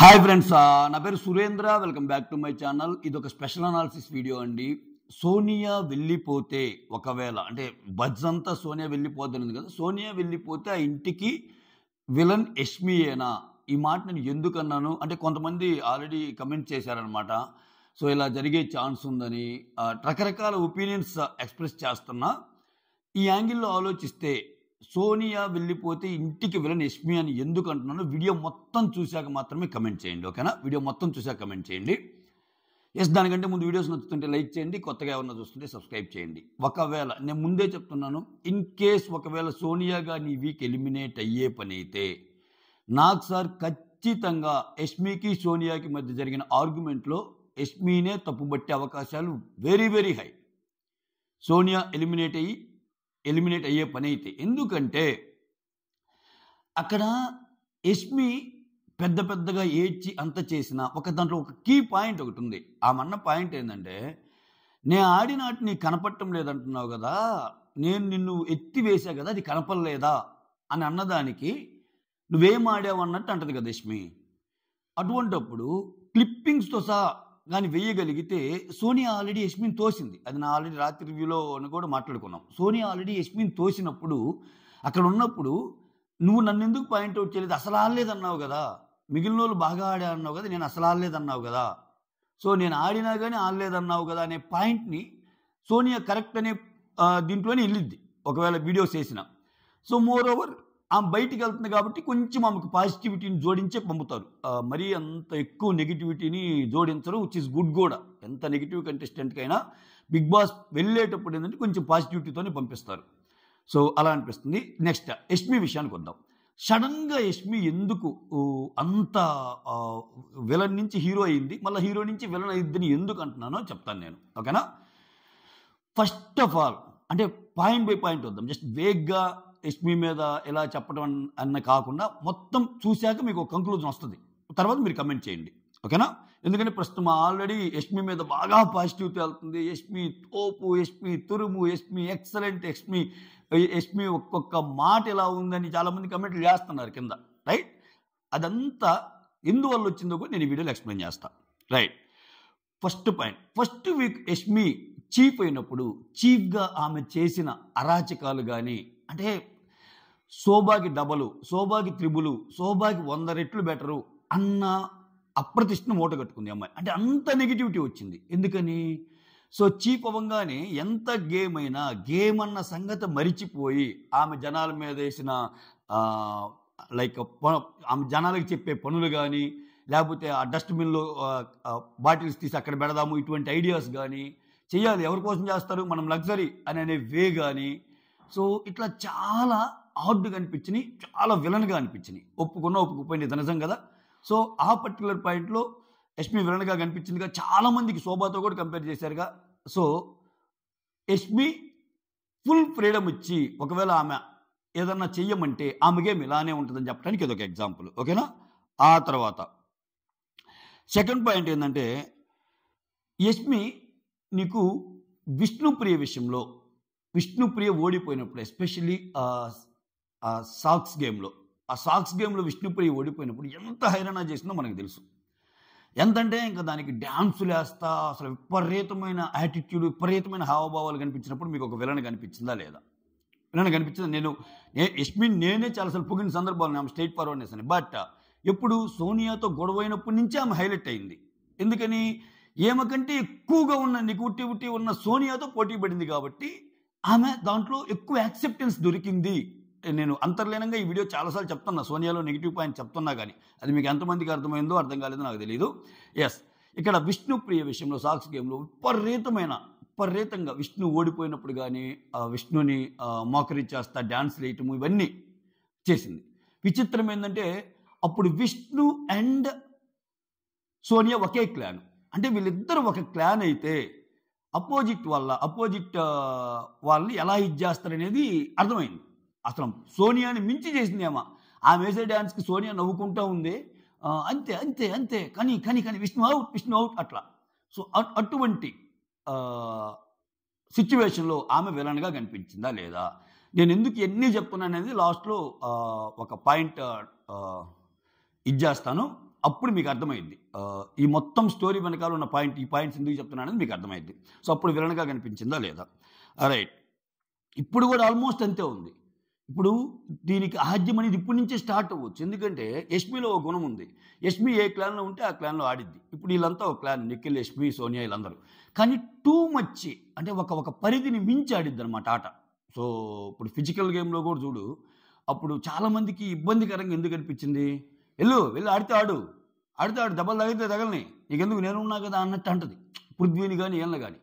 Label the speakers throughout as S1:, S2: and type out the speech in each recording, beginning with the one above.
S1: hi friends నా పేరు Surendra welcome back to my channel ఇది ఒక స్పెషల్ అనాలిసిస్ వీడియో అండి సోనియా వెళ్ళిపోతే ఒకవేళ అంటే బజ్ అంతా సోనియా వెళ్ళిపోతుంది కదా సోనియా వెళ్ళిపోతే ఆ ఇంటికి విలన్ యష్మియేనా ఈ మాట నేను ఎందుకన్నాను అంటే కొంతమంది ఆల్రెడీ కమెంట్ చేశారనమాట సో ఇలా జరిగే ఛాన్స్ ఉందని రకరకాల ఒపీనియన్స్ ఎక్స్ప్రెస్ చేస్తున్నా ఈ యాంగిల్లో ఆలోచిస్తే సోనియా వెళ్ళిపోతే ఇంటికి వెళ్ళని ఎస్మి అని ఎందుకు అంటున్నాను వీడియో మొత్తం చూశాక మాత్రమే కమెంట్ చేయండి ఓకేనా వీడియో మొత్తం చూశాక కమెంట్ చేయండి ఎస్ దానికంటే ముందు వీడియోస్ నచ్చుతుంటే లైక్ చేయండి కొత్తగా ఎవరన్నా చూస్తుంటే సబ్స్క్రైబ్ చేయండి ఒకవేళ నేను ముందే చెప్తున్నాను ఇన్ కేస్ ఒకవేళ సోనియా గారిని వీక్ ఎలిమినేట్ అయ్యే పని అయితే నాకు సార్ ఖచ్చితంగా ఎస్మికి సోనియాకి మధ్య జరిగిన ఆర్గ్యుమెంట్లో ఎస్మీనే తప్పుబట్టే అవకాశాలు very very high Sonia eliminate అయ్యి ఎలిమినేట్ అయ్యే పని అయితే ఎందుకంటే అక్కడ ఎస్మి పెద్ద పెద్దగా ఏడ్చి అంత చేసిన ఒక దాంట్లో ఒక కీ పాయింట్ ఒకటి ఉంది అన్న పాయింట్ ఏంటంటే నేను ఆడినాటి నీకు కనపడటం లేదంటున్నావు కదా నేను నిన్ను ఎత్తి వేసా కదా అది కనపడలేదా అని అన్నదానికి నువ్వేం ఆడావు అన్నట్టు అంటది కదా యష్మి అటువంటప్పుడు క్లిప్పింగ్స్తో సహా కానీ వేయగలిగితే సోనియా ఆల్రెడీ యశ్మిన్ తోసింది అది నా ఆల్రెడీ రాత్రి వ్యూలో కూడా మాట్లాడుకున్నాం సోనియా ఆల్రెడీ యశ్మిన్ తోసినప్పుడు అక్కడ ఉన్నప్పుడు నువ్వు నన్ను ఎందుకు పాయింట్అవుట్ చేయలేదు అసలు ఆడలేదన్నావు కదా మిగిలిన వాళ్ళు బాగా ఆడా అన్నావు కదా నేను అసలు ఆడలేదన్నావు కదా సో నేను ఆడినా కానీ ఆడలేదన్నావు కదా అనే పాయింట్ని సోనియా కరెక్ట్ అనే దీంట్లోనే వెళ్ళిద్ది ఒకవేళ వీడియోస్ వేసిన సో మోర్ ఓవర్ ఆమె బయటికి వెళ్తుంది కాబట్టి కొంచెం ఆమెకు పాజిటివిటీని జోడించే పంపుతారు మరీ అంత ఎక్కువ నెగిటివిటీని జోడించరు విచ్ ఇస్ గుడ్ కూడా ఎంత నెగిటివ్ కంటెస్టెంట్కైనా బిగ్ బాస్ వెళ్ళేటప్పుడు ఏంటంటే కొంచెం పాజిటివిటీతోనే పంపిస్తారు సో అలా అనిపిస్తుంది నెక్స్ట్ యష్మి విషయానికి వద్దాం సడన్గా యష్మి ఎందుకు అంత విలన్ నుంచి హీరో అయింది మళ్ళీ హీరో నుంచి విలన్ అయ్యిద్దని ఎందుకు అంటున్నానో చెప్తాను నేను ఓకేనా ఫస్ట్ ఆఫ్ ఆల్ అంటే పాయింట్ బై పాయింట్ వద్దాం జస్ట్ వేగ్గా ఎస్మి మీద ఇలా చెప్పడం అన్న కాకుండా మొత్తం చూశాక మీకు ఒక కంక్లూజన్ వస్తుంది తర్వాత మీరు కమెంట్ చేయండి ఓకేనా ఎందుకంటే ప్రస్తుతం ఆల్రెడీ యష్మి మీద బాగా పాజిటివ్ వెళ్తుంది యష్మి తోపు ఎస్మి తురుము యష్మి ఎక్సలెంట్ యష్మి యష్మి ఒక్కొక్క మాట ఇలా ఉందని చాలామంది కమెంట్లు చేస్తున్నారు కింద రైట్ అదంతా ఎందువల్ల వచ్చిందో కూడా నేను ఈ వీడియోలో ఎక్స్ప్లెయిన్ చేస్తాను right first point first week Yashmi chief అయినప్పుడు చీఫ్గా ఆమె చేసిన అరాచకాలు కానీ అంటే శోభాకి డబలు శోభాకి త్రిబులు శోభాకి వంద రెట్లు బెటరు అన్న అప్రతిష్ఠను మూట కట్టుకుంది అమ్మాయి అంటే అంత నెగిటివిటీ వచ్చింది ఎందుకని సో చీప్ అవ్వగానే ఎంత గేమ్ అయినా గేమ్ అన్న సంగతి మరిచిపోయి ఆమె జనాల మీద వేసిన లైక్ ఆమె జనాలకు చెప్పే పనులు కానీ లేకపోతే ఆ డస్ట్బిన్లో బాటిల్స్ తీసి అక్కడ పెడదాము ఇటువంటి ఐడియాస్ కానీ చేయాలి ఎవరి కోసం చేస్తారు మనం లగ్జరీ అని అనే వే కానీ సో ఇట్లా చాలా హార్డ్గా అనిపించినాయి చాలా విలన్గా అనిపించినాయి ఒప్పుకున్నా ఒప్పుకుపోయింది ఇది నిజం కదా సో ఆ పర్టికులర్ పాయింట్లో యష్మి విలన్గా కనిపించిందిగా చాలామందికి శోభాతో కూడా కంపేర్ చేశారుగా సో యష్మి ఫుల్ ఫ్రీడమ్ ఇచ్చి ఒకవేళ ఆమె ఏదన్నా చెయ్యమంటే ఆమెకే ఇలానే ఉంటుందని చెప్పడానికి ఇదొక ఎగ్జాంపుల్ ఓకేనా ఆ తర్వాత సెకండ్ పాయింట్ ఏంటంటే యష్మి నీకు విష్ణుప్రియ విషయంలో విష్ణుప్రియ ఓడిపోయినప్పుడు ఎస్పెషల్లీ ఆ సాక్స్ గేమ్లో ఆ సాక్స్ గేమ్లో విష్ణుప్రియ ఓడిపోయినప్పుడు ఎంత హైరాణ చేసిందో మనకు తెలుసు ఎంతంటే ఇంకా దానికి డ్యాన్సులు వేస్తా అసలు విపరీతమైన యాటిట్యూడ్ విపరీతమైన హావభావాలు కనిపించినప్పుడు మీకు ఒక విలన కనిపించిందా లేదా విలన కనిపించిందా నేను ఎస్మిన్ నేనే చాలా అసలు పొగిన సందర్భాలు ఆమె స్టేట్ ఫార్వర్డ్ చేశాను బట్ ఎప్పుడు సోనియాతో గొడవైనప్పటి నుంచే ఆమె హైలైట్ అయింది ఎందుకని ఏమకంటే ఎక్కువగా ఉన్న ఉట్టి ఉన్న సోనియాతో పోటీ పడింది కాబట్టి ఆమె దాంట్లో ఎక్కువ యాక్సెప్టెన్స్ దొరికింది నేను అంతర్లీనంగా ఈ వీడియో చాలాసార్లు చెప్తున్నా సోనియాలో నెగిటివ్ పాయింట్ చెప్తున్నా కానీ అది మీకు ఎంతమందికి అర్థమైందో అర్థం కాలేదో నాకు తెలియదు ఎస్ ఇక్కడ విష్ణుప్రియ విషయంలో సాక్స్ గేమ్లో విపరీతమైన విపరీతంగా విష్ణు ఓడిపోయినప్పుడు కానీ విష్ణుని మోకరి చేస్తా డ్యాన్స్ వేయటము ఇవన్నీ చేసింది విచిత్రం ఏంటంటే అప్పుడు విష్ణు అండ్ సోనియా ఒకే క్లాన్ అంటే వీళ్ళిద్దరు ఒక క్లాన్ అయితే అపోజిట్ వల్ల అపోజిట్ వాళ్ళని ఎలా ఇది చేస్తారనేది అర్థమైంది అసలు సోనియాని మించి చేసిందేమో ఆమె వేసే డ్యాన్స్కి సోనియా నవ్వుకుంటూ ఉంది అంతే అంతే అంతే కానీ కానీ కానీ విష్ణు అవుట్ విష్ణు అవుట్ అట్లా సో అటువంటి సిచ్యువేషన్లో ఆమె విలన్గా కనిపించిందా లేదా నేను ఎందుకు ఎన్ని చెప్తున్నాను అనేది లాస్ట్లో ఒక పాయింట్ ఇచ్చేస్తాను అప్పుడు మీకు అర్థమైంది ఈ మొత్తం స్టోరీ వెనకాల ఉన్న పాయింట్ ఈ పాయింట్స్ ఎందుకు చెప్తున్నాను అనేది మీకు అర్థమైంది సో అప్పుడు విలన్గా కనిపించిందా లేదా రైట్ ఇప్పుడు కూడా ఆల్మోస్ట్ అంతే ఉంది ఇప్పుడు దీనికి అహజ్యం అనేది ఇప్పటి నుంచే స్టార్ట్ అవ్వచ్చు ఎందుకంటే యష్మిలో ఒక గుణం ఉంది యష్మి ఏ క్లాన్లో ఉంటే ఆ క్లాన్లో ఆడిద్ది ఇప్పుడు వీళ్ళంతా ఒక క్లాన్ నిఖిల్ యష్మి సోనియా వీళ్ళందరూ కానీ టూ మచ్ అంటే ఒక ఒక పరిధిని మించి ఆడిద్ది అనమాట ఆట సో ఇప్పుడు ఫిజికల్ గేమ్లో కూడా చూడు అప్పుడు చాలామందికి ఇబ్బందికరంగా ఎందుకు అనిపించింది వెళ్ళు వెళ్ళి ఆడితే ఆడు ఆడితే ఆడు దెబ్బలు తగిలితే తగలని నీకెందుకు నేను ఉన్నా కదా అన్నట్టు అంటది పృథ్వీని కానీ ఏళ్ళ కానీ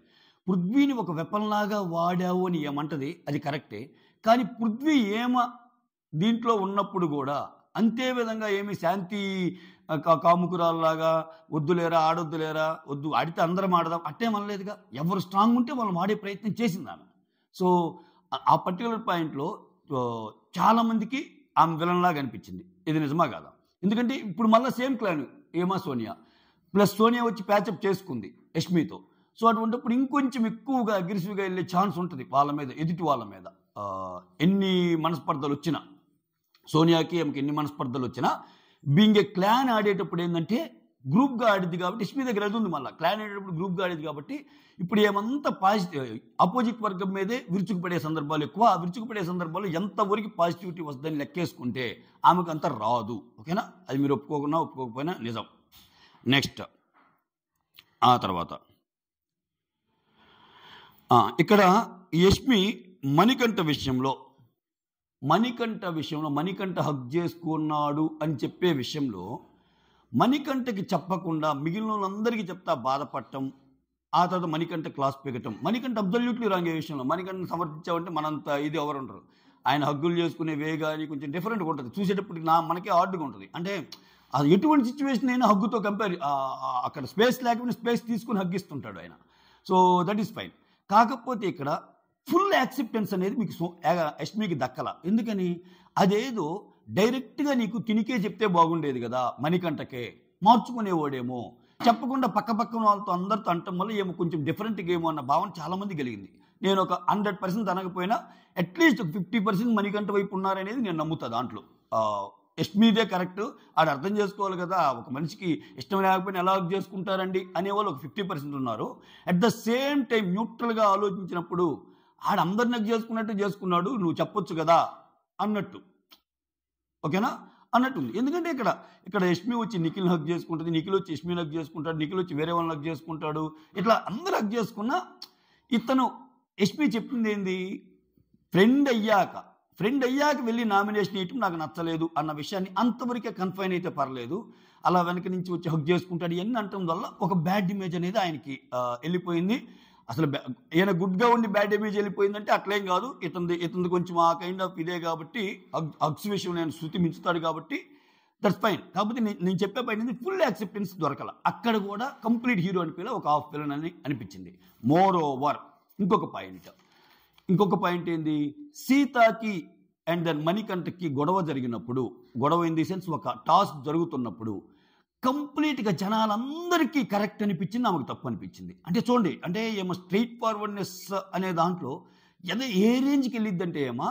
S1: పృథ్వీని ఒక వెపన్లాగా వాడావు అని ఏమంటది అది కరెక్టే కానీ పృథ్వీ ఏమ దీంట్లో ఉన్నప్పుడు కూడా అంతే విధంగా ఏమి శాంతి కాముకురాల్లాగా వద్దులేరా ఆడొద్దులేరా వద్దు ఆడితే అందరం ఆడదాం అట్టే అనలేదుగా ఎవరు స్ట్రాంగ్ ఉంటే వాళ్ళు ఆడే ప్రయత్నం చేసింది ఆమె సో ఆ పర్టికులర్ పాయింట్లో చాలామందికి ఆమె విలన్లాగా అనిపించింది ఇది నిజమా కాదా ఎందుకంటే ఇప్పుడు మళ్ళీ సేమ్ క్లాన్ ఏమా సోనియా ప్లస్ సోనియా వచ్చి ప్యాచప్ చేసుకుంది యష్మితో సో అటువంటిప్పుడు ఇంకొంచెం ఎక్కువగా అగ్రెసివ్గా వెళ్ళే ఛాన్స్ ఉంటుంది వాళ్ళ మీద ఎదుటి వాళ్ళ మీద ఎన్ని మనస్పర్ధలు వచ్చినా సోనియాకి ఆమెకి ఎన్ని మనస్పర్ధలు వచ్చినా బీయింగ్ ఏ క్లాన్ ఆడేటప్పుడు ఏంటంటే గ్రూప్గా ఆడిద్ది కాబట్టి ఇష్మి దగ్గర అది ఉంది మళ్ళీ క్లాన్ ఆడేటప్పుడు గ్రూప్గా ఆడేది కాబట్టి ఇప్పుడు ఏమంతా పాజిటివ్ అపోజిట్ వర్గం మీదే విరుచుకుపడే సందర్భాలు ఎక్కువ విరుచుకుపడే సందర్భాలు ఎంతవరకు పాజిటివిటీ వస్తుందని లెక్కేసుకుంటే ఆమెకు అంత రాదు ఓకేనా అది మీరు ఒప్పుకోకుండా ఒప్పుకోకపోయినా నిజం నెక్స్ట్ ఆ తర్వాత ఇక్కడ యష్మి మణికంఠ విషయంలో మణికంఠ విషయంలో మణికంఠ హక్ చేసుకున్నాడు అని చెప్పే విషయంలో మణికంఠకి చెప్పకుండా మిగిలిన వాళ్ళందరికీ చెప్తా బాధపడటం ఆ తర్వాత మణికంఠ క్లాస్ పెట్టడం మణికంఠ అబ్జల్యూట్లీ రాంగ్ విషయంలో మణికంఠను సమర్థించామంటే మనంత ఇది ఎవరు ఉండరు ఆయన హగ్గులు చేసుకునే వే కానీ కొంచెం డిఫరెంట్గా ఉంటుంది చూసేటప్పటికి నా మనకే హార్డ్గా ఉంటుంది అంటే అది ఎటువంటి సిచ్యువేషన్ అయినా హగ్గుతో కంపేర్ అక్కడ స్పేస్ లేకపోయినా స్పేస్ తీసుకుని హగ్గిస్తుంటాడు ఆయన సో దట్ ఈస్ ఫైన్ కాకపోతే ఇక్కడ ఫుల్ యాక్సెప్టెన్స్ అనేది మీకు మీకు దక్కల ఎందుకని అదేదో డైరెక్ట్గా నీకు తినికే చెప్తే బాగుండేది కదా మణికంటకే మార్చుకునేవాడేమో చెప్పకుండా పక్క పక్కన వాళ్ళతో అందరితో అంటం వల్ల ఏమో కొంచెం డిఫరెంట్గా ఏమో అన్న భావన చాలామంది కలిగింది నేను ఒక హండ్రెడ్ పర్సెంట్ అనకపోయినా అట్లీస్ట్ ఫిఫ్టీ పర్సెంట్ మణికంట వైపు ఉన్నారనేది నేను నమ్ముతా దాంట్లో ఎస్మీదే కరెక్ట్ ఆడు అర్థం చేసుకోవాలి కదా ఒక మనిషికి ఇష్టం లేకపోయినా ఎలా చేసుకుంటారండి అనేవాళ్ళు ఒక ఫిఫ్టీ పర్సెంట్ ఉన్నారు అట్ ద సేమ్ టైం న్యూట్రల్గా ఆలోచించినప్పుడు ఆడ అందరిని చేసుకున్నట్టు చేసుకున్నాడు నువ్వు చెప్పొచ్చు కదా అన్నట్టు ఓకేనా అన్నట్టుంది ఎందుకంటే ఇక్కడ ఇక్కడ యష్మి వచ్చి నిఖిల్ హక్ చేసుకుంటుంది నిఖిల్ వచ్చి యష్మి హక్ చేసుకుంటాడు నిఖిల్ వచ్చి వేరే వాళ్ళని హక్ చేసుకుంటాడు ఇట్లా అందరు హక్ చేసుకున్నా ఇతను యష్మి చెప్పింది ఏంది ఫ్రెండ్ అయ్యాక ఫ్రెండ్ అయ్యాక వెళ్ళి నామినేషన్ వేయటం నాకు నచ్చలేదు అన్న విషయాన్ని అంతవరకే కన్ఫైన్ అయితే పర్లేదు అలా వెనక నుంచి వచ్చి హక్ చేసుకుంటాడు ఇవన్నీ అంటం వల్ల ఒక బ్యాడ్ ఇమేజ్ అనేది ఆయనకి వెళ్ళిపోయింది అసలు ఈయన గుడ్గా ఉండి బ్యాడ్ డెబ్యూజ్ వెళ్ళిపోయిందంటే అట్లేం కాదు ఇతనిది ఇతనిది కొంచెం ఆ కైండ్ ఆఫ్ ఇదే కాబట్టి అగ్స్ విషయంలో ఆయన శృతి మించుతాడు కాబట్టి దట్స్ ఫైన్ కాకపోతే నేను చెప్పే పైన ఫుల్ యాక్సెప్టెన్స్ దొరకల అక్కడ కూడా కంప్లీట్ హీరో అని పిల్ల ఒక హాఫ్ పిల్లని అని అనిపించింది మోర్ ఓవర్ ఇంకొక పాయింట్ ఇంకొక పాయింట్ ఏంది సీతాకి అండ్ దెన్ మణికంఠకి గొడవ జరిగినప్పుడు గొడవ ఇన్ ది సెన్స్ ఒక టాస్క్ జరుగుతున్నప్పుడు కంప్లీట్గా జనాలందరికీ కరెక్ట్ అనిపించింది ఆమెకు తప్పు అనిపించింది అంటే చూడండి అంటే ఏమో స్ట్రైట్ ఫార్వర్డ్నెస్ అనే దాంట్లో ఎదో ఏ రేంజ్కి వెళ్ళిద్ది అంటే ఏమో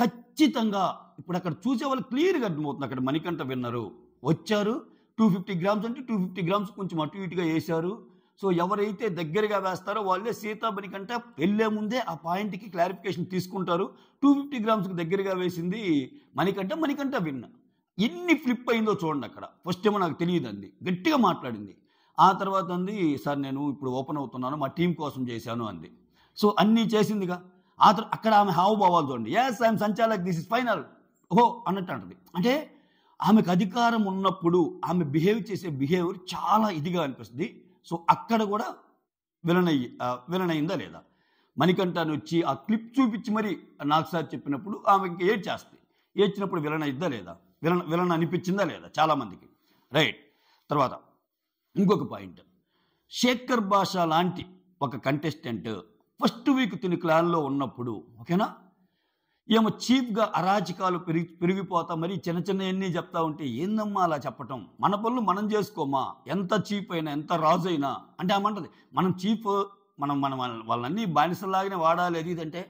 S1: ఖచ్చితంగా ఇప్పుడు అక్కడ చూసే వాళ్ళు క్లియర్గా అర్థమవుతుంది అక్కడ మణికంఠ విన్నారు వచ్చారు టూ ఫిఫ్టీ గ్రామ్స్ అంటే టూ ఫిఫ్టీ గ్రామ్స్ కొంచెం అటు ఇటుగా వేశారు సో ఎవరైతే దగ్గరగా వేస్తారో వాళ్ళే సీతాబని కంటే వెళ్ళే ముందే ఆ పాయింట్కి క్లారిఫికేషన్ తీసుకుంటారు టూ ఫిఫ్టీ గ్రామ్స్కి దగ్గరగా వేసింది మణికంట మణికంట విన్నా ఎన్ని ఫ్లిప్ అయిందో చూడండి అక్కడ ఫస్ట్ ఏమో నాకు తెలియదు అంది గట్టిగా మాట్లాడింది ఆ తర్వాత అంది సార్ నేను ఇప్పుడు ఓపెన్ అవుతున్నాను మా టీం కోసం చేశాను అంది సో అన్నీ చేసిందిగా ఆ తర్వాత అక్కడ ఆమె హావభావాలు చూడండి yes I'm sanchalak this is final ఓహో అన్నట్టు అంటది అంటే ఆమెకు అధికారం ఉన్నప్పుడు ఆమె బిహేవ్ చేసే బిహేవియర్ చాలా ఇదిగా అనిపిస్తుంది సో అక్కడ కూడా విలనయ్యి విలనయిందా లేదా మణికంఠాన్ని వచ్చి ఆ క్లిప్ చూపించి మరి నాకు సార్ చెప్పినప్పుడు ఆమెకి ఏడ్ చేస్తుంది ఏడ్చినప్పుడు విలనయిద్దా లేదా విలన్ విలన్ అనిపించిందా లేదా చాలామందికి రైట్ తర్వాత ఇంకొక పాయింట్ శేఖర్ భాష లాంటి ఒక కంటెస్టెంట్ ఫస్ట్ వీక్ తిని క్లాన్లో ఉన్నప్పుడు ఓకేనా ఏమో చీఫ్గా అరాచకాలు పెరిగి పెరిగిపోతా మరి చిన్న చిన్నవన్నీ చెప్తా ఉంటే ఏందమ్మా అలా చెప్పటం మన పనులు మనం చేసుకోమా ఎంత చీప్ అయినా ఎంత రాజు అయినా అంటే ఏమంటది మనం చీఫ్ మనం మన వాళ్ళన్నీ బానిసలాగానే వాడాలి అది ఇదంటే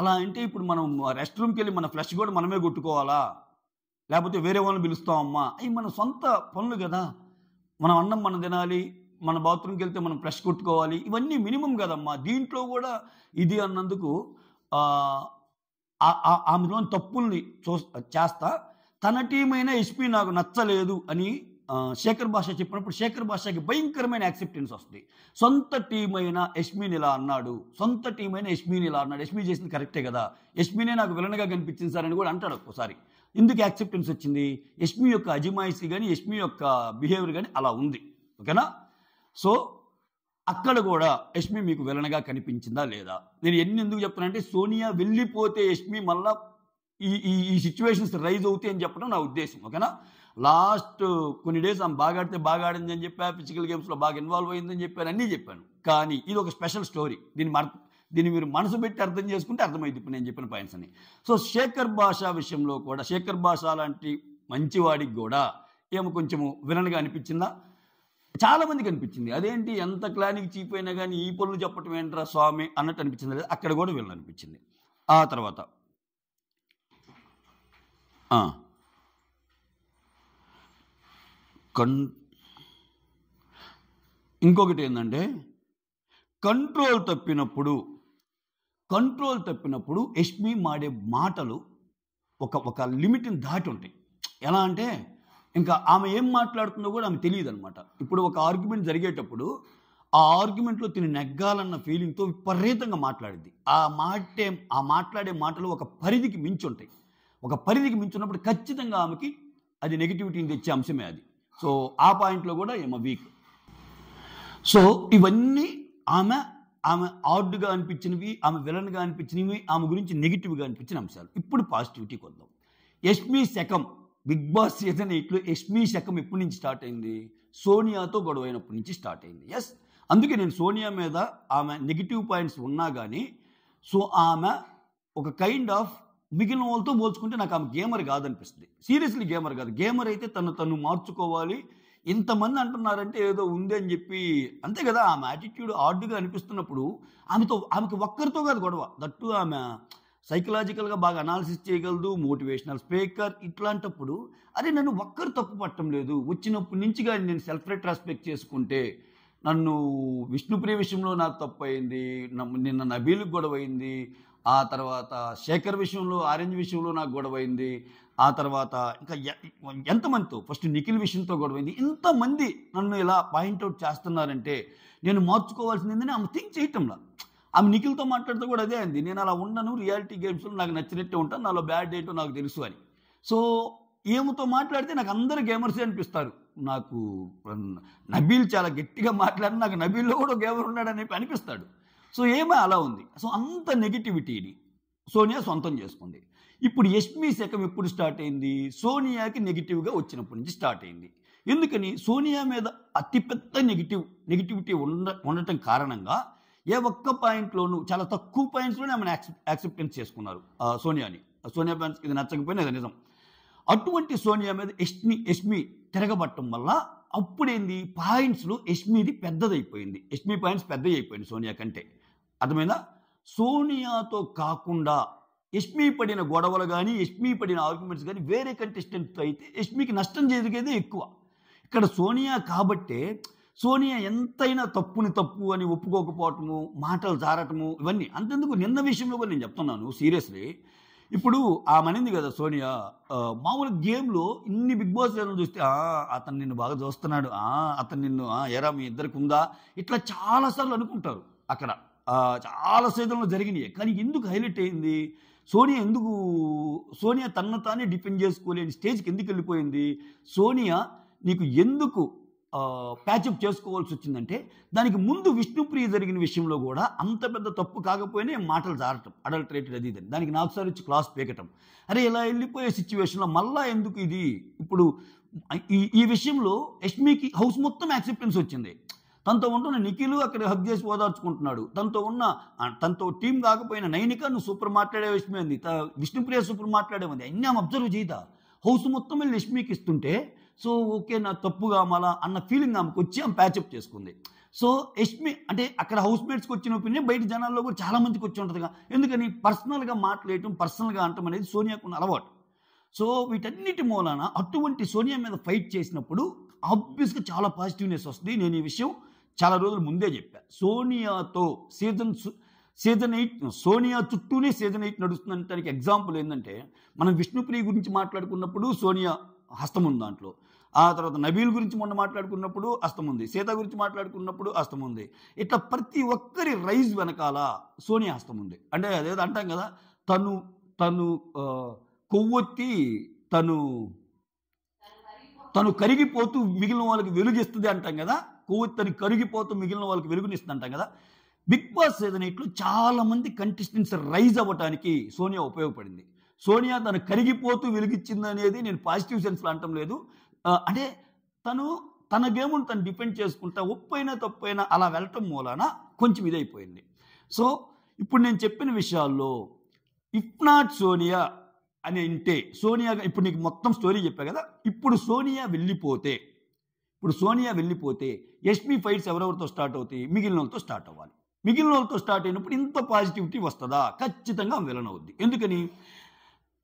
S1: అలా అంటే ఇప్పుడు మనం రెస్ట్ రూమ్కి వెళ్ళి మన ఫ్లష్ కూడా మనమే కొట్టుకోవాలా లేకపోతే వేరే వాళ్ళని పిలుస్తాం అమ్మా అవి మన సొంత పనులు కదా మనం అన్నం మనం తినాలి మన బాత్రూమ్కి వెళ్తే మనం ఫ్రెష్ కొట్టుకోవాలి ఇవన్నీ మినిమం కదమ్మా దీంట్లో కూడా ఇది అన్నందుకు ఆమెలోని తప్పుల్ని చూ చేస్తా తన టీం అయినా ఎస్పీ నాకు నచ్చలేదు అని శేఖర్ భాష చెప్పినప్పుడు శేఖర్ భాషకి భయంకరమైన యాక్సెప్టెన్స్ వస్తుంది సొంత టీం అయినా యష్మీని ఇలా అన్నాడు సొంత టీం అయిన యష్మీని ఇలా అన్నాడు యష్మీ చేసింది కరెక్టే కదా యష్మీనే నాకు విలనగా కనిపించింది సార్ అని కూడా అంటాడు ఒక్కోసారి ఎందుకు యాక్సెప్టెన్స్ వచ్చింది యష్మి యొక్క అజమాయిషీ కానీ యష్మి యొక్క బిహేవియర్ కానీ అలా ఉంది ఓకేనా సో అక్కడ కూడా యష్మి మీకు వెలనగా కనిపించిందా లేదా నేను ఎన్ని ఎందుకు చెప్తానంటే సోనియా వెళ్ళిపోతే యష్మి మళ్ళా ఈ ఈ సిచ్యువేషన్స్ రైజ్ అవుతాయి అని చెప్పడం నా ఉద్దేశం ఓకేనా లాస్ట్ కొన్ని డేస్ ఆమె బాగా ఆడితే బాగా ఆడింది అని చెప్పా ఫిజికల్ గేమ్స్లో బాగా ఇన్వాల్వ్ అయిందని చెప్పాను అన్నీ చెప్పాను కానీ ఇది ఒక స్పెషల్ స్టోరీ దీన్ని మర్ దీన్ని మీరు మనసు పెట్టి అర్థం చేసుకుంటే అర్థమైంది ఇప్పుడు నేను చెప్పిన పాయింట్స్ అని సో శేఖర్ భాష విషయంలో కూడా శేఖర్ భాష లాంటి మంచివాడికి కూడా ఏమో కొంచెము వినలుగా అనిపించిందా చాలామందికి అనిపించింది అదేంటి ఎంత క్లానికి చీపోయినా కానీ ఈ పనులు చెప్పటం ఏంట్రా స్వామి అన్నట్టు అనిపించింది లేదా అక్కడ కూడా వీళ్ళు అనిపించింది ఆ తర్వాత కన్ ఇంకొకటి ఏంటంటే కంట్రోల్ తప్పినప్పుడు కంట్రోల్ తప్పినప్పుడు యష్మి మాడే మాటలు ఒక ఒక లిమిట్ని దాటి ఉంటాయి ఎలా అంటే ఇంకా ఆమె ఏం మాట్లాడుతుందో కూడా ఆమె తెలియదు అనమాట ఇప్పుడు ఒక ఆర్గ్యుమెంట్ జరిగేటప్పుడు ఆ ఆర్గ్యుమెంట్లో తిని నెగ్గాలన్న ఫీలింగ్తో విపరీతంగా మాట్లాడింది ఆ మాటే ఆ మాట్లాడే మాటలు ఒక పరిధికి మించి ఉంటాయి ఒక పరిధికి మించి ఉన్నప్పుడు ఖచ్చితంగా ఆమెకి అది నెగిటివిటీని తెచ్చే అంశమే అది సో ఆ పాయింట్లో కూడా ఏమో వీక్ సో ఇవన్నీ ఆమె ఆమె ఆర్డ్గా అనిపించినవి ఆమె విలన్గా అనిపించినవి ఆమె గురించి నెగిటివ్గా అనిపించిన అంశాలు ఇప్పుడు పాజిటివిటీ కొద్దాం యష్మి శకం బిగ్ బాస్ సీజన్ ఎయిట్లో యష్మి శకం ఎప్పటి నుంచి స్టార్ట్ అయింది సోనియాతో గొడవైనప్పటి నుంచి స్టార్ట్ అయింది ఎస్ అందుకే నేను సోనియా మీద ఆమె నెగిటివ్ పాయింట్స్ ఉన్నా కానీ సో ఆమె ఒక కైండ్ ఆఫ్ మిగిలిన వాళ్ళతో పోల్చుకుంటే నాకు ఆమె గేమర్ కాదనిపిస్తుంది సీరియస్లీ గేమర్ కాదు గేమర్ అయితే తను తను మార్చుకోవాలి ఇంతమంది అంటున్నారంటే ఏదో ఉంది అని చెప్పి అంతే కదా ఆమె యాటిట్యూడ్ ఆర్డ్గా అనిపిస్తున్నప్పుడు ఆమెతో ఆమెకు ఒక్కరితో కాదు గొడవ దట్టు ఆమె సైకలాజికల్గా బాగా అనాలిసిస్ చేయగలదు మోటివేషనల్ స్పీకర్ ఇట్లాంటప్పుడు అరే నన్ను ఒక్కరు తప్పు పట్టడం లేదు వచ్చినప్పటి నుంచి కానీ నేను సెల్ఫ్ రెస్పెక్ట్ చేసుకుంటే నన్ను విష్ణుప్రియ విషయంలో నాకు తప్పు అయింది నిన్న నబీలకు గొడవ అయింది ఆ తర్వాత శేఖర్ విషయంలో ఆరెంజ్ విషయంలో నాకు గొడవ అయింది ఆ తర్వాత ఇంకా ఎంతమందితో ఫస్ట్ నిఖిల్ విషయంతో గొడవైంది ఇంతమంది నన్ను ఇలా పాయింట్అవుట్ చేస్తున్నారంటే నేను మార్చుకోవాల్సింది ఆమె థింక్ చేయటంలా ఆమె నిఖిల్తో మాట్లాడితే కూడా అదే అంది నేను అలా ఉండను రియాలిటీ గేమ్స్లో నాకు నచ్చినట్టే ఉంటాను నాలో బ్యాడ్ ఏంటో నాకు తెలుసు అని సో ఏమితో మాట్లాడితే నాకు అందరు గేమర్సే అనిపిస్తారు నాకు నబీల్ చాలా గట్టిగా మాట్లాడి నాకు నబీల్లో కూడా గేమర్ ఉన్నాడని అనిపిస్తాడు సో ఏమో అలా ఉంది సో అంత నెగిటివిటీని సోనియా సొంతం చేసుకుంది ఇప్పుడు ఎస్మి శకం ఎప్పుడు స్టార్ట్ అయింది సోనియాకి నెగిటివ్గా వచ్చినప్పటి నుంచి స్టార్ట్ అయింది ఎందుకని సోనియా మీద అతిపెద్ద నెగిటివ్ నెగిటివిటీ ఉండ ఉండటం కారణంగా ఏ ఒక్క పాయింట్లోనూ చాలా తక్కువ పాయింట్స్లోనే ఆమెను యాక్సెప్టెన్స్ చేసుకున్నారు సోనియాని సోనియా ఫ్యాన్స్ ఇది నచ్చకపోయినా అది నిజం అటువంటి సోనియా మీద ఎస్మి ఎస్మి తిరగబట్టడం వల్ల అప్పుడేంది పాయింట్స్లో ఎస్మిది పెద్దదైపోయింది ఎస్మి పాయింట్స్ పెద్దది అయిపోయింది సోనియా కంటే అర్థమైందా సోనియాతో కాకుండా యష్మి పడిన గొడవలు కానీ యష్మి పడిన ఆర్గ్యుమెంట్స్ కానీ వేరే కంటెస్టెంట్తో అయితే యష్మికి నష్టం జరిగేదే ఎక్కువ ఇక్కడ సోనియా కాబట్టే సోనియా ఎంతైనా తప్పుని తప్పు అని ఒప్పుకోకపోవటము మాటలు జారటము ఇవన్నీ అంతెందుకు నిన్న విషయంలో కూడా నేను చెప్తున్నాను సీరియస్లీ ఇప్పుడు ఆ మనింది కదా సోనియా మామూలు గేమ్లో ఇన్ని బిగ్ బాస్ ఏదైనా చూస్తే అతను నిన్ను బాగా చూస్తున్నాడు అతను నిన్ను ఎరా మీ ఇద్దరికి ఉందా ఇట్లా చాలాసార్లు అనుకుంటారు అక్కడ చాలా సీజన్లో జరిగినాయి కానీ ఎందుకు హైలైట్ అయింది సోనియా ఎందుకు సోనియా తన తానే డిఫెండ్ చేసుకోలేని స్టేజ్కి ఎందుకు వెళ్ళిపోయింది సోనియా నీకు ఎందుకు ప్యాచప్ చేసుకోవాల్సి వచ్చిందంటే దానికి ముందు విష్ణుప్రియ జరిగిన విషయంలో కూడా అంత పెద్ద తప్పు కాకపోయినా మాటలు జారటం అడల్టరేటెడ్ అది ఇదని దానికి నాకు సార్ వచ్చి క్లాస్ పీకటం అరే ఇలా వెళ్ళిపోయే సిచ్యువేషన్లో మళ్ళా ఎందుకు ఇది ఇప్పుడు ఈ ఈ విషయంలో యష్మికి హౌస్ మొత్తం యాక్సెప్టెన్స్ వచ్చింది తనతో ఉంటున్న నిఖిలు అక్కడ హక్ చేసి ఓదార్చుకుంటున్నాడు తనతో ఉన్న తనతో టీం కాకపోయిన నైనిక నువ్వు సూపర్ మాట్లాడే విషయమైంది విష్ణుప్రియ సూపర్ మాట్లాడేమంది అన్నీ ఆమె అబ్జర్వ్ చేయదా హౌస్ మొత్తం వెళ్ళి లక్ష్మికి ఇస్తుంటే సో ఓకే నా తప్పుగా మళ్ళా అన్న ఫీలింగ్ ఆమెకు వచ్చి ఆమె ప్యాచప్ చేసుకుంది సో యష్మి అంటే అక్కడ హౌస్ మేట్స్కి వచ్చిన ఒపీనియన్ బయట జనాల్లో కూడా చాలా మందికి వచ్చి ఉంటుందిగా ఎందుకని పర్సనల్గా మాట్లాడటం పర్సనల్గా అంటం అనేది సోనియాకు ఉన్న అలవాటు సో వీటన్నిటి మూలాన అటువంటి సోనియా మీద ఫైట్ చేసినప్పుడు ఆబ్వియస్గా చాలా పాజిటివ్నెస్ వస్తుంది నేను ఈ విషయం చాలా రోజుల ముందే చెప్పా సోనియాతో సీజన్ సీజన్ ఎయిట్ సోనియా చుట్టూనే సీజన్ ఎయిట్ నడుస్తుందంటానికి ఎగ్జాంపుల్ ఏంటంటే మనం విష్ణుప్రియ గురించి మాట్లాడుకున్నప్పుడు సోనియా హస్తం ఉంది దాంట్లో ఆ తర్వాత నబీల్ గురించి మొన్న మాట్లాడుకున్నప్పుడు హస్తం ఉంది సీత గురించి మాట్లాడుకున్నప్పుడు హస్తం ఉంది ఇట్లా ప్రతి ఒక్కరి రైజ్ వెనకాల సోనియా హస్తం ఉంది అంటే అదేదో అంటాం కదా తను తను కొవ్వొత్తి తను తను కరిగిపోతూ మిగిలిన వాళ్ళకి వెలుగిస్తుంది అంటాం కదా కొవ్వొత్తని కరిగిపోతూ మిగిలిన వాళ్ళకి వెలుగునిస్తుందంటాం కదా బిగ్ బాస్ సీజన్ ఎయిట్లో చాలామంది కంటెస్టెంట్స్ రైజ్ అవ్వటానికి సోనియా ఉపయోగపడింది సోనియా తను కరిగిపోతూ వెలిగించింది అనేది నేను పాజిటివ్ సెన్స్లో అనటం లేదు అంటే తను తన గేమును తను డిపెండ్ చేసుకుంటా ఒప్పైనా తప్పైనా అలా వెళ్ళటం మూలాన కొంచెం ఇదైపోయింది సో ఇప్పుడు నేను చెప్పిన విషయాల్లో ఇఫ్ నాట్ సోనియా అని అంటే సోనియా ఇప్పుడు నీకు మొత్తం స్టోరీ చెప్పా కదా ఇప్పుడు సోనియా వెళ్ళిపోతే ఇప్పుడు సోనియా వెళ్ళిపోతే ఎస్పీ ఫైట్స్ ఎవరెవరితో స్టార్ట్ అవుతాయి మిగిలిన వాళ్ళతో స్టార్ట్ అవ్వాలి మిగిలిన వాళ్ళతో స్టార్ట్ అయినప్పుడు ఇంత పాజిటివిటీ వస్తుందా ఖచ్చితంగా విలన్ అవుద్ది ఎందుకని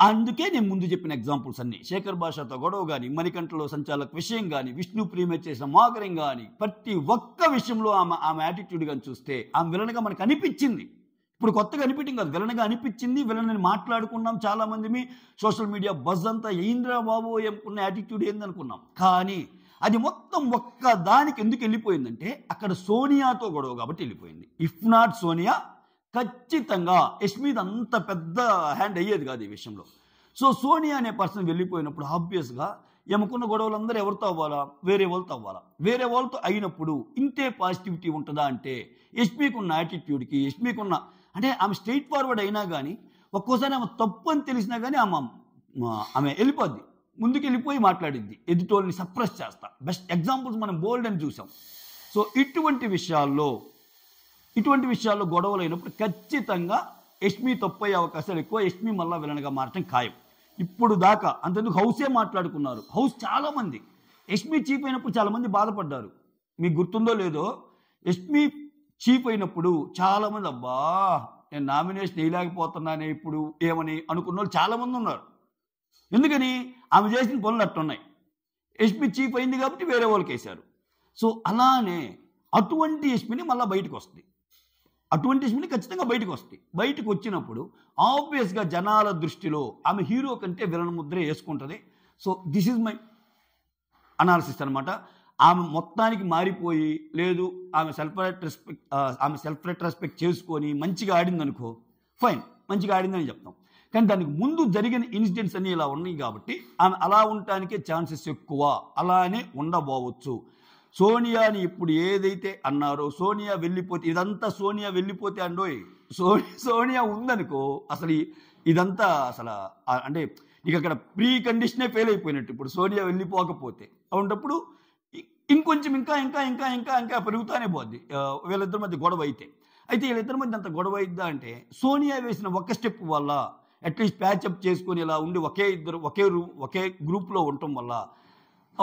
S1: అందుకే నేను ముందు చెప్పిన ఎగ్జాంపుల్స్ అన్నీ శేఖర్ భాషతో గొడవ కానీ మణికంఠలో సంచాలక విషయం కానీ విష్ణు ప్రేమ చేసిన మాగరం కానీ ప్రతి ఒక్క విషయంలో ఆమె ఆమె యాటిట్యూడ్ కానీ చూస్తే ఆమె విలన్గా మనకు అనిపించింది ఇప్పుడు కొత్తగా అనిపించింది కాదు విలనగా అనిపించింది విలనని మాట్లాడుకున్నాం చాలామంది మీ సోషల్ మీడియా బజ్ అంతా ఏంద్రా బాబు అనుకున్న యాటిట్యూడ్ ఏందనుకున్నాం కానీ అది మొత్తం ఒక్క దానికి ఎందుకు వెళ్ళిపోయిందంటే అక్కడ సోనియాతో గొడవ కాబట్టి వెళ్ళిపోయింది ఇఫ్ నాట్ సోనియా ఖచ్చితంగా యష్ మీద అంత పెద్ద హ్యాండ్ అయ్యేది కాదు ఈ విషయంలో సో సోనియా అనే పర్సన్ వెళ్ళిపోయినప్పుడు ఆబ్వియస్గా ఎముకున్న గొడవలందరూ ఎవరితో అవ్వాలా వేరే వాళ్ళతో అవ్వాలా వేరే వాళ్ళతో అయినప్పుడు ఇంతే పాజిటివిటీ ఉంటుందా అంటే ఎస్పీకున్న యాటిట్యూడ్కి ఉన్న అంటే ఆమె స్ట్రైట్ ఫార్వర్డ్ అయినా కానీ ఒక్కోసారి ఆమె తప్పు అని తెలిసినా కానీ ఆమె ఆమె వెళ్ళిపోద్ది ముందుకెళ్ళిపోయి మాట్లాడింది ఎదుటోళ్ళని సప్రెస్ చేస్తా బెస్ట్ ఎగ్జాంపుల్స్ మనం బోల్డ్ అని చూసాం సో ఇటువంటి విషయాల్లో ఇటువంటి విషయాల్లో గొడవలు అయినప్పుడు ఖచ్చితంగా యష్మి తప్పయ్యే అవకాశాలు ఎక్కువ యష్మి మళ్ళీ విలనగా మారటం ఖాయం ఇప్పుడు దాకా అంతెందుకు హౌసే మాట్లాడుకున్నారు హౌస్ చాలామంది యష్మి చీప్ అయినప్పుడు చాలామంది బాధపడ్డారు మీకు గుర్తుందో లేదో యష్మి చీప్ అయినప్పుడు చాలామంది అబ్బా నేను నామినేషన్ వేయలేకపోతున్నానే ఇప్పుడు ఏమని అనుకున్న వాళ్ళు చాలామంది ఉన్నారు ఎందుకని ఆమె చేసిన పనులు అట్టున్నాయి ఎస్పీ చీఫ్ అయింది కాబట్టి వేరే వాళ్ళకి వేశారు సో అలానే అటువంటి ఎస్పీని మళ్ళీ బయటకు వస్తుంది అటువంటి ఎస్పీని ఖచ్చితంగా బయటకు వస్తుంది బయటకు వచ్చినప్పుడు ఆబ్వియస్గా జనాల దృష్టిలో ఆమె హీరో కంటే విలన ముద్ర వేసుకుంటుంది so this is my analysis అనమాట ఆమె మొత్తానికి మారిపోయి లేదు ఆమె సెల్ఫ్ రెస్పెక్ట్ ఆమె సెల్ఫ్ రెస్పెక్ట్ చేసుకొని మంచిగా ఆడిందనుకో ఫైన్ మంచిగా ఆడిందని చెప్తాం కానీ దానికి ముందు జరిగిన ఇన్సిడెంట్స్ అన్ని ఇలా ఉన్నాయి కాబట్టి ఆమె అలా ఉండటానికే ఛాన్సెస్ ఎక్కువ అలానే ఉండబోవచ్చు సోనియాని ఇప్పుడు ఏదైతే అన్నారో సోనియా వెళ్ళిపోతే ఇదంతా సోనియా వెళ్ళిపోతే అండోయ్ సో సోనియా ఉందనుకో అసలు ఇదంతా అసలు అంటే ఇక అక్కడ ప్రీ కండిషనే ఫెయిల్ అయిపోయినట్టు ఇప్పుడు సోనియా వెళ్ళిపోకపోతే అవునప్పుడు ఇంకొంచెం ఇంకా ఇంకా ఇంకా ఇంకా ఇంకా పెరుగుతూనే పోద్ది వీళ్ళిద్దరి మధ్య గొడవ అయితే అయితే వీళ్ళిద్దరి మధ్య అంత గొడవ అవుద్దా అంటే సోనియా వేసిన ఒక్క స్టెప్ వల్ల అట్లీస్ట్ ప్యాచప్ చేసుకొని ఇలా ఉండి ఒకే ఇద్దరు ఒకే ఒకే గ్రూప్లో ఉండటం వల్ల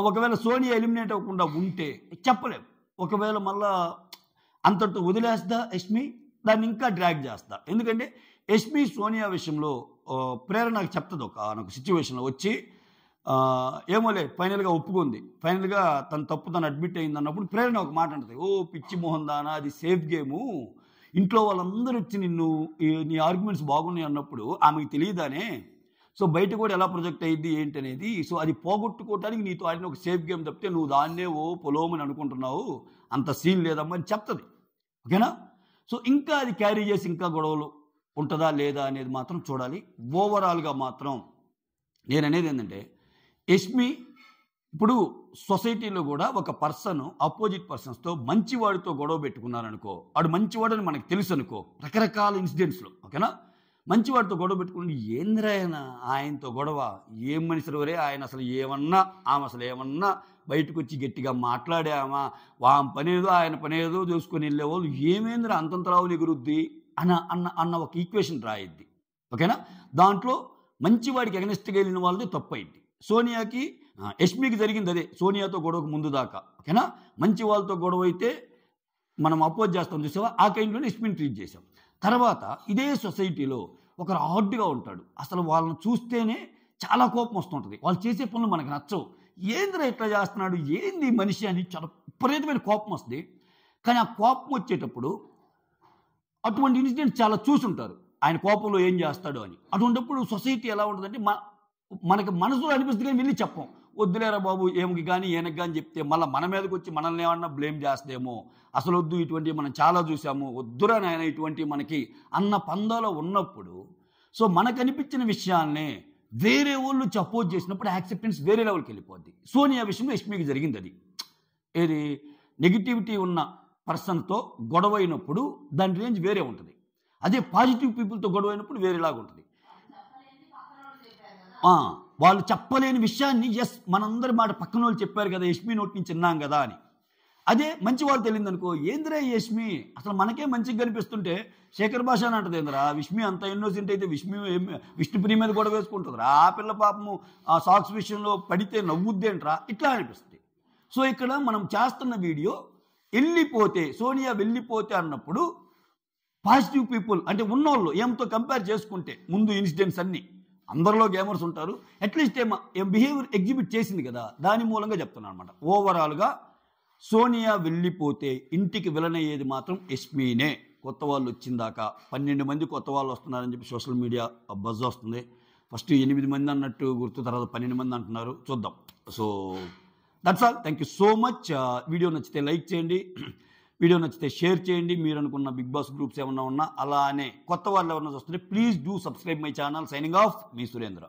S1: ఒకవేళ సోనియా ఎలిమినేట్ అవ్వకుండా ఉంటే చెప్పలేము ఒకవేళ మళ్ళా అంతటి వదిలేస్తా యష్మి దాన్ని ఇంకా డ్రాగ్ చేస్తా ఎందుకంటే యష్మి సోనియా విషయంలో ప్రేరణ చెప్తుంది ఒక నాకు సిచ్యువేషన్లో వచ్చి ఏమోలే ఫైనల్గా ఒప్పుకుంది ఫైనల్గా తన తప్పు తను అడ్మిట్ అయింది అన్నప్పుడు ప్రేరణ ఒక మాట అంటుంది ఓ పిచ్చి మోహన్ దానా అది సేఫ్ గేము ఇంట్లో వాళ్ళందరూ వచ్చి నిన్ను నీ ఆర్గ్యుమెంట్స్ బాగున్నాయి అన్నప్పుడు ఆమెకు తెలియదానే సో బయట కూడా ఎలా ప్రొజెక్ట్ అయ్యింది ఏంటి అనేది సో అది పోగొట్టుకోవటానికి నీతో ఆడిన ఒక సేఫ్ గేమ్ తప్పితే నువ్వు దాన్నే ఓ పొలోమని అనుకుంటున్నావు అంత సీన్ లేదమ్మా అని చెప్తుంది ఓకేనా సో ఇంకా అది క్యారీ చేసి ఇంకా గొడవలు ఉంటుందా లేదా అనేది మాత్రం చూడాలి ఓవరాల్గా మాత్రం నేను అనేది ఏంటంటే యష్మి ఇప్పుడు సొసైటీలో కూడా ఒక పర్సన్ ఆపోజిట్ పర్సన్స్తో మంచివాడితో గొడవ పెట్టుకున్నారనుకో వాడు మంచివాడని మనకు తెలుసు అనుకో రకరకాల ఇన్సిడెంట్స్లో ఓకేనా మంచివాడితో గొడవ పెట్టుకుని ఏంద్రా ఆయన ఆయనతో గొడవ ఏం మనిషి వరే ఆయన అసలు ఏమన్నా ఆమె అసలు ఏమన్నా బయటకు వచ్చి గట్టిగా మాట్లాడామా వాం పనేదో ఆయన పనేదో చూసుకొని వెళ్ళే వాళ్ళు ఏమేంద్రా అంతంతరావు ఎగురుద్ది అన్న అన్న అన్న ఒక ఈక్వేషన్ రాయిద్ది ఓకేనా దాంట్లో మంచివాడికి అగనిస్ట్గా వెళ్ళిన వాళ్ళది తప్పైంది సోనియాకి యష్మికి జరిగింది అదే సోనియాతో గొడవకు ముందు దాకా ఓకేనా మంచి వాళ్ళతో గొడవ అయితే మనం అపోజ్ చేస్తాం చూసావా ఆ కైండ్లోనే యష్మిని ట్రీట్ చేసాం తర్వాత ఇదే సొసైటీలో ఒకరు హార్డ్గా ఉంటాడు అసలు వాళ్ళని చూస్తేనే చాలా కోపం వస్తుంటుంది వాళ్ళు చేసే పనులు మనకు నచ్చవు ఏందిరా ఎట్లా చేస్తున్నాడు ఏంది మనిషి అని చాలా విపరీతమైన కోపం వస్తుంది కానీ ఆ కోపం వచ్చేటప్పుడు అటువంటి ఇన్సిడెంట్ చాలా చూసుంటారు ఆయన కోపంలో ఏం చేస్తాడు అని అటువంటిప్పుడు సొసైటీ ఎలా ఉంటుందంటే మన మనకి మనసులో అనిపిస్తుంది కానీ వెళ్ళి చెప్పం వద్దులేరా బాబు ఏమికి కానీ ఏనకి కానీ చెప్తే మళ్ళీ మన మీదకి వచ్చి మనల్ని ఏమన్నా బ్లేమ్ చేస్తేమో అసలు వద్దు ఇటువంటివి మనం చాలా చూసాము వద్దురా నాయన ఇటువంటి మనకి అన్న పందాలో ఉన్నప్పుడు సో మనకు అనిపించిన వేరే వాళ్ళు సపోజ్ చేసినప్పుడు యాక్సెప్టెన్స్ వేరే లెవెల్కి వెళ్ళిపోద్ది సోనియా విషయంలో ఎస్మీకి జరిగింది అది ఏది నెగిటివిటీ ఉన్న పర్సన్తో గొడవ అయినప్పుడు దాని రేంజ్ వేరే ఉంటుంది అదే పాజిటివ్ పీపుల్తో గొడవ అయినప్పుడు వేరేలాగా ఉంటుంది వాళ్ళు చెప్పలేని విషయాన్ని ఎస్ మనందరి మాట పక్కన వాళ్ళు చెప్పారు కదా యష్మి నోట్ నుంచి విన్నాం కదా అని అదే మంచి వాళ్ళు తెలియదు అనుకో ఏందిరా యష్మి అసలు మనకే మంచిగా కనిపిస్తుంటే శేఖర్ భాష అని అంటది ఏందిరా విష్మి అంత ఇన్నోసెంట్ అయితే విష్మి విష్ణుప్రియ మీద కూడా వేసుకుంటుందిరా ఆ పిల్ల పాపము ఆ సాక్స్ విషయంలో పడితే నవ్వుద్దేంట్రా ఇట్లా అనిపిస్తుంది సో ఇక్కడ మనం చేస్తున్న వీడియో వెళ్ళిపోతే సోనియా వెళ్ళిపోతే అన్నప్పుడు పాజిటివ్ పీపుల్ అంటే ఉన్నోళ్ళు ఏమితో కంపేర్ చేసుకుంటే ముందు ఇన్సిడెంట్స్ అన్నీ అందరిలో గేమర్స్ ఉంటారు అట్లీస్ట్ ఏం బిహేవియర్ ఎగ్జిబిట్ చేసింది కదా దాని మూలంగా చెప్తున్నాను అనమాట ఓవరాల్గా సోనియా వెళ్ళిపోతే ఇంటికి వెళ్ళనయ్యేది మాత్రం ఎస్మీనే కొత్త వాళ్ళు వచ్చిందాక పన్నెండు మంది కొత్త వాళ్ళు వస్తున్నారని చెప్పి సోషల్ మీడియా బజ్ వస్తుంది ఫస్ట్ ఎనిమిది మంది అన్నట్టు గుర్తు తర్వాత పన్నెండు మంది అంటున్నారు చూద్దాం so that's all thank you so much video నచ్చితే లైక్ చేయండి వీడియో నచ్చితే షేర్ చేయండి మీరు అనుకున్న బిగ్ బాస్ గ్రూప్స్ ఏమన్నా ఉన్నా అలానే కొత్త వాళ్ళు ఎవరన్నా చూస్తుంటే please do subscribe my channel signing off మీ సురేంద్ర